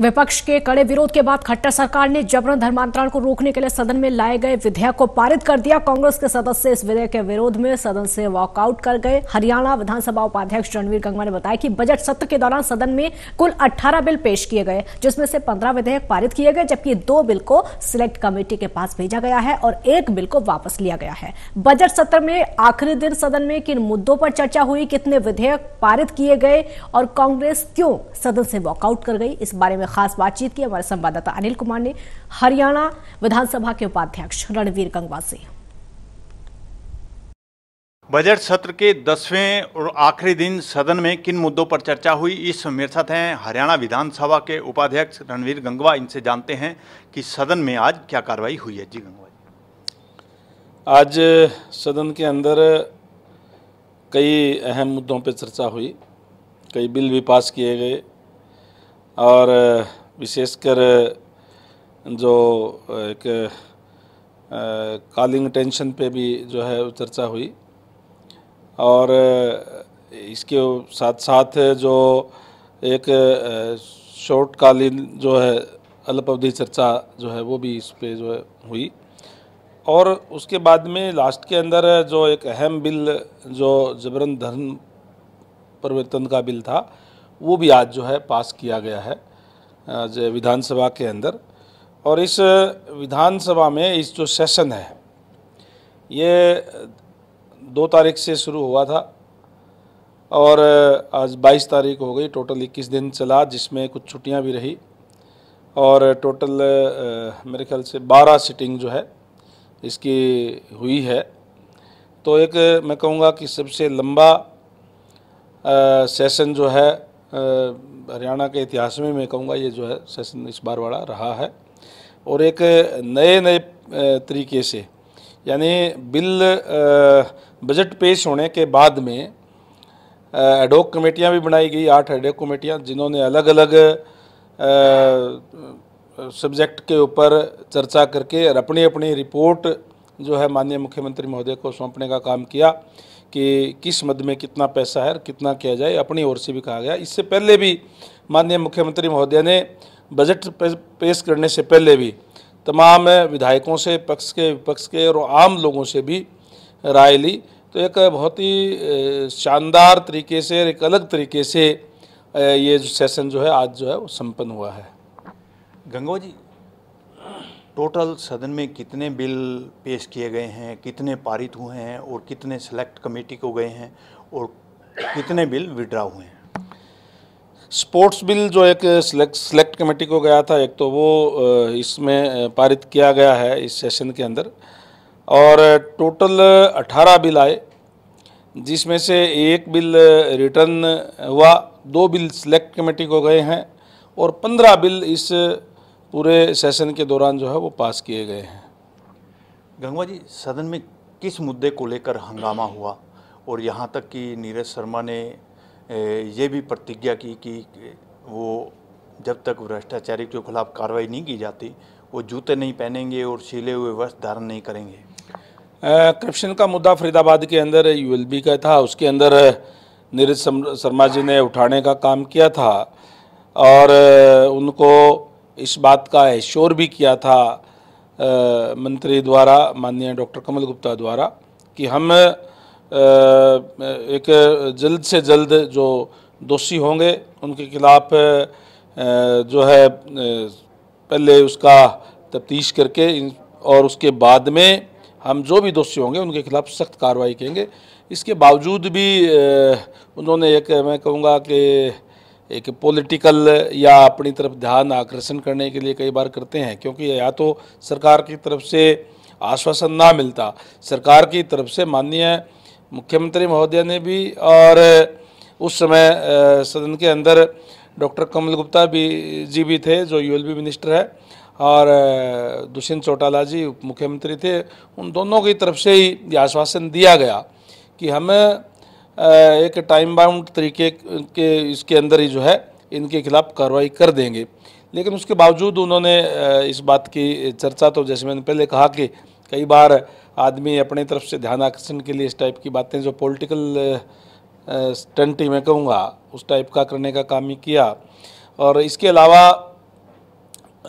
विपक्ष के कड़े विरोध के बाद खट्टर सरकार ने जबरन धर्मांतरण को रोकने के लिए सदन में लाए गए विधेयक को पारित कर दिया कांग्रेस के सदस्य इस विधेयक के विरोध में सदन से वॉकआउट कर गए हरियाणा विधानसभा उपाध्यक्ष रणवीर गंगवा ने बताया कि बजट सत्र के दौरान सदन में कुल 18 बिल पेश किए गए जिसमें से पंद्रह विधेयक पारित किए गए जबकि दो बिल को सिलेक्ट कमेटी के पास भेजा गया है और एक बिल को वापस लिया गया है बजट सत्र में आखिरी दिन सदन में किन मुद्दों पर चर्चा हुई कितने विधेयक पारित किए गए और कांग्रेस क्यों सदन से वॉकआउट कर गई इस बारे में खास बातचीत की हमारे संवाददाता अनिल कुमार ने हरियाणा विधानसभा के उपाध्यक्ष रणवीर गंगवा से बजट सत्र के दसवें और आखिरी दिन सदन में किन मुद्दों पर चर्चा हुई इस मेरे साथ हैं हरियाणा विधानसभा के उपाध्यक्ष रणवीर गंगवा इनसे जानते हैं कि सदन में आज क्या कार्रवाई हुई है जी गंगवा आज सदन के अंदर कई अहम मुद्दों पर चर्चा हुई कई बिल भी पास किए गए और विशेषकर जो एक कॉलिंग टेंशन पे भी जो है चर्चा हुई और इसके साथ साथ जो एक शॉर्टकालीन जो है अवधि चर्चा जो है वो भी इस पर जो है हुई और उसके बाद में लास्ट के अंदर जो एक अहम बिल जो जबरन धर्म परिवर्तन का बिल था वो भी आज जो है पास किया गया है आज विधानसभा के अंदर और इस विधानसभा में इस जो सेशन है ये दो तारीख से शुरू हुआ था और आज 22 तारीख हो गई टोटल 21 दिन चला जिसमें कुछ छुट्टियां भी रही और टोटल मेरे ख्याल से 12 सिटिंग जो है इसकी हुई है तो एक मैं कहूँगा कि सबसे लंबा सेशन जो है हरियाणा के इतिहास में मैं कहूँगा ये जो है सेशन इस बार वाला रहा है और एक नए नए तरीके से यानी बिल बजट पेश होने के बाद में एडोक कमेटियाँ भी बनाई गई आठ एडोक कमेटियाँ जिन्होंने अलग अलग सब्जेक्ट के ऊपर चर्चा करके और अपनी अपनी रिपोर्ट जो है माननीय मुख्यमंत्री महोदय को सौंपने का काम किया कि किस मद में कितना पैसा है और कितना किया जाए अपनी ओर से भी कहा गया इससे पहले भी माननीय मुख्यमंत्री महोदय ने बजट पेश करने से पहले भी तमाम विधायकों से पक्ष के विपक्ष के और आम लोगों से भी राय ली तो एक बहुत ही शानदार तरीके से एक अलग तरीके से ये जो सेशन जो है आज जो है वो संपन्न हुआ है गंगो जी टोटल सदन में कितने बिल पेश किए गए हैं कितने पारित हुए हैं और कितने सेलेक्ट कमेटी को गए हैं और कितने बिल विड्रा हुए हैं स्पोर्ट्स बिल जो एक सिलेक्ट कमेटी को गया था एक तो वो इसमें पारित किया गया है इस सेशन के अंदर और टोटल 18 बिल आए जिसमें से एक बिल रिटर्न हुआ दो बिल सेलेक्ट कमेटी को गए हैं और 15 बिल इस पूरे सेशन के दौरान जो है वो पास किए गए हैं गंगवा जी सदन में किस मुद्दे को लेकर हंगामा हुआ और यहाँ तक कि नीरज शर्मा ने ये भी प्रतिज्ञा की कि वो जब तक भ्रष्टाचारी के खिलाफ कार्रवाई नहीं की जाती वो जूते नहीं पहनेंगे और छीले हुए वस्त्र धारण नहीं करेंगे करप्शन का मुद्दा फरीदाबाद के अंदर यू का था उसके अंदर नीरज शर्मा जी ने उठाने का काम किया था और उनको इस बात का एश्योर भी किया था मंत्री द्वारा माननीय डॉक्टर कमल गुप्ता द्वारा कि हम एक जल्द से जल्द जो दोषी होंगे उनके खिलाफ जो है पहले उसका तफ्तीश करके और उसके बाद में हम जो भी दोषी होंगे उनके खिलाफ सख्त कार्रवाई करेंगे इसके बावजूद भी उन्होंने एक मैं कहूँगा कि एक पॉलिटिकल या अपनी तरफ ध्यान आकर्षण करने के लिए कई बार करते हैं क्योंकि या तो सरकार की तरफ से आश्वासन ना मिलता सरकार की तरफ से माननीय मुख्यमंत्री महोदय ने भी और उस समय सदन के अंदर डॉक्टर कमल गुप्ता भी जी भी थे जो यू मिनिस्टर है और दुष्यंत चौटाला जी उप मुख्यमंत्री थे उन दोनों की तरफ से ही आश्वासन दिया गया कि हमें एक टाइम बाउंड तरीके के इसके अंदर ही जो है इनके खिलाफ कार्रवाई कर देंगे लेकिन उसके बावजूद उन्होंने इस बात की चर्चा तो जैसे मैंने पहले कहा कि कई बार आदमी अपनी तरफ से ध्यान आकर्षण के लिए इस टाइप की बातें जो पॉलिटिकल स्टंट ही मैं कहूँगा उस टाइप का करने का काम ही किया और इसके अलावा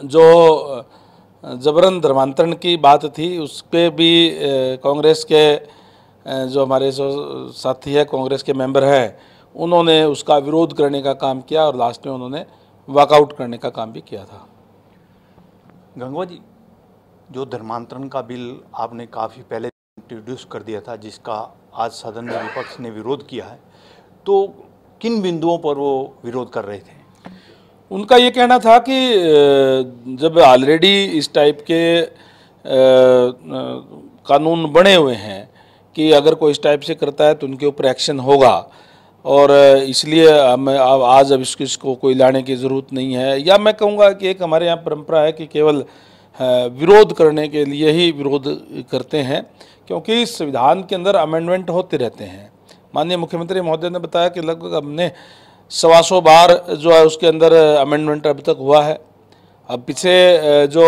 जो जबरन धर्मांतरण की बात थी उस पर भी कांग्रेस के जो हमारे जो साथी है कांग्रेस के मेंबर हैं उन्होंने उसका विरोध करने का काम किया और लास्ट में उन्होंने वॉकआउट करने का काम भी किया था गंगवा जी जो धर्मांतरण का बिल आपने काफ़ी पहले इंट्रोड्यूस कर दिया था जिसका आज सदन में विपक्ष ने विरोध किया है तो किन बिंदुओं पर वो विरोध कर रहे थे उनका ये कहना था कि जब ऑलरेडी इस टाइप के कानून बने हुए हैं कि अगर कोई इस टाइप से करता है तो उनके ऊपर एक्शन होगा और इसलिए हम अब आज अब इसको इसको कोई लाने की ज़रूरत नहीं है या मैं कहूँगा कि एक हमारे यहाँ परंपरा है कि केवल विरोध करने के लिए ही विरोध करते हैं क्योंकि संविधान के अंदर अमेंडमेंट होते रहते हैं माननीय मुख्यमंत्री महोदय ने बताया कि लगभग हमने सवा सौ बार जो है उसके अंदर अमेंडमेंट अभी तक हुआ है अब पीछे जो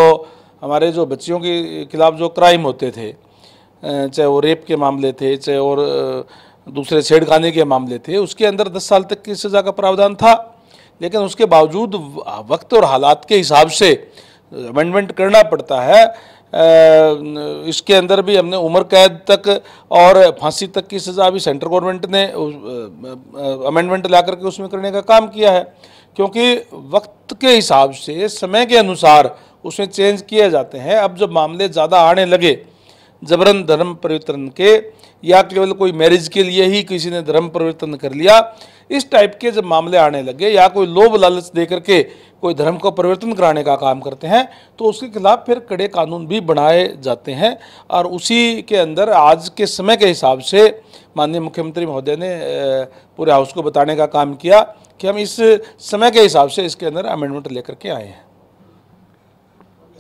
हमारे जो बच्चियों के खिलाफ जो क्राइम होते थे चाहे वो रेप के मामले थे चाहे और दूसरे छेड़खानी के मामले थे उसके अंदर दस साल तक की सज़ा का प्रावधान था लेकिन उसके बावजूद वक्त और हालात के हिसाब से अमेंडमेंट करना पड़ता है इसके अंदर भी हमने उम्र कैद तक और फांसी तक की सज़ा भी सेंट्रल गवर्नमेंट ने अमेंडमेंट ला करके उसमें करने का काम किया है क्योंकि वक्त के हिसाब से समय के अनुसार उसमें चेंज किए जाते हैं अब जब मामले ज़्यादा आने लगे जबरन धर्म परिवर्तन के या तो केवल कोई मैरिज के लिए ही किसी ने धर्म परिवर्तन कर लिया इस टाइप के जब मामले आने लगे या कोई लोभ लालच दे करके कोई धर्म को परिवर्तन कराने का काम करते हैं तो उसके खिलाफ फिर कड़े कानून भी बनाए जाते हैं और उसी के अंदर आज के समय के हिसाब से माननीय मुख्यमंत्री महोदय ने पूरे हाउस को बताने का काम किया कि हम इस समय के हिसाब से इसके अंदर अमेंडमेंट लेकर के आए हैं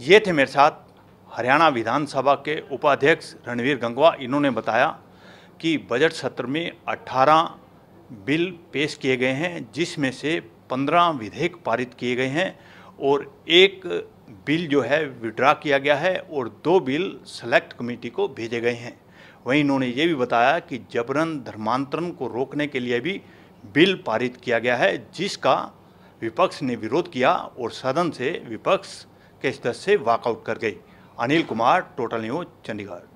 ये थे मेरे साथ हरियाणा विधानसभा के उपाध्यक्ष रणवीर गंगवा इन्होंने बताया कि बजट सत्र में 18 बिल पेश किए गए हैं जिसमें से 15 विधेयक पारित किए गए हैं और एक बिल जो है विड्रा किया गया है और दो बिल सेलेक्ट कमेटी को भेजे गए हैं वहीं इन्होंने ये भी बताया कि जबरन धर्मांतरण को रोकने के लिए भी बिल पारित किया गया है जिसका विपक्ष ने विरोध किया और सदन से विपक्ष के सदस्य वाकआउट कर गई अनिल कुमार टोटल न्यूज चंडीगढ़